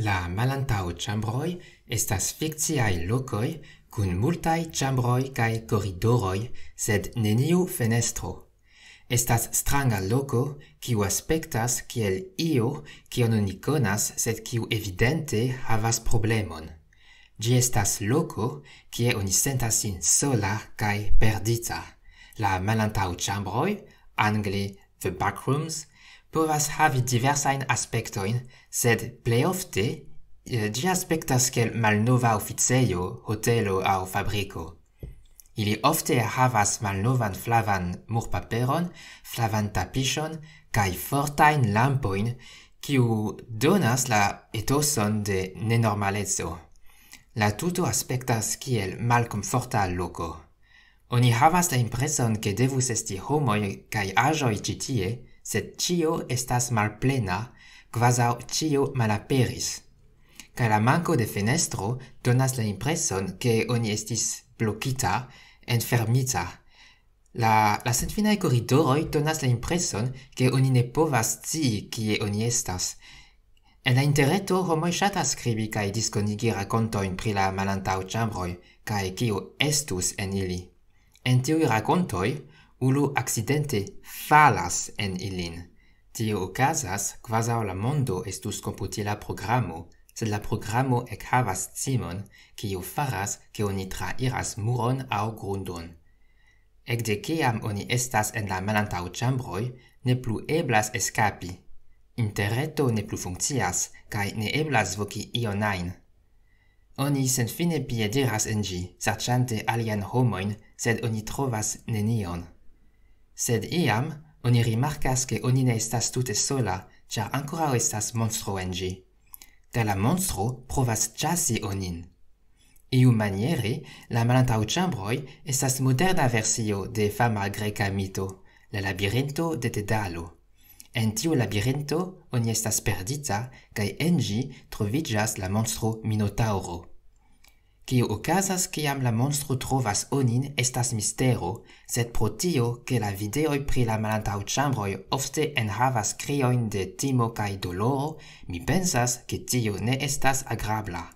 La malantau chambroi estas fictiae locoi cun multae chambroi cae corridoroi, sed neniu fenestro. Estas stranga loco, quiu aspectas ciel io, quiu non iconas, sed quiu evidente havas problemon. Gi estas loco, quiu oni sentas in sola cae perdita. La malantau chambroi, angli the backrooms, povas havi diversajn aspektojn, sed plejofte ĝi eh, aspektas kiel malnova oficejo, hotelo aŭ fabriko. Ili ofte havas malnovan flavan murpaperon, flavan tapiŝon kaj fortajn lampojn, kiu donas la etoson de nenorrmaleco. La tuto aspektas kiel malkomforta loko. Oni havas la impreson ke devus esti homoj kaj aĵoj ĉi tie, sed ĉio estas malplena, kvazaŭ ĉio malaperis. Kaj la manko de fenestro donas la impreson, ke oni estis blokita, enfermita. La senfinaj koridoroj donas la impreson, ke oni ne povas scii kie oni estas. En la interreto homoj ŝatas skribi kaj diskonigi rakontojn pri la malantaŭ ĉambroj kaj kio estus en ili. En tiuj rakontoj, ulo akcidente falalas en ilin. Tio okazas, kvazaŭ la mondo estus komputila programo, sed la programo ekhavas cin, kio faras, ke oni trairas muron aŭ grundon. Ekde kiam oni estas en la malantaŭĉambroj, ne plu eblas eskapi. Interreto ne plu funkcias kaj ne eblas voki ion ajn. Oni senfine piederas en ĝi, serĉante aliajlian homojn, sed oni trovas nenion. Sed iam oni rimarkas ke oni ne estas tute sola, ĉar ankoraŭ estas monstro en ĝi, kaj la monstro provas ĉasi onin. Iumaniere, la malantaŭ ĉambroj estas moderna versio de fama greka mito, la labirinto de Tedalo. En tiu labirinto oni estas perdita kaj en ĝi troviĝas la monstro Minotaro. Cio ocasas ciam la monstru trovas onin estas mistero, sed pro tio che la videoi pri la malantau chambroi ofte en havas crioin de timo cae doloro, mi pensas che tio ne estas agrabla.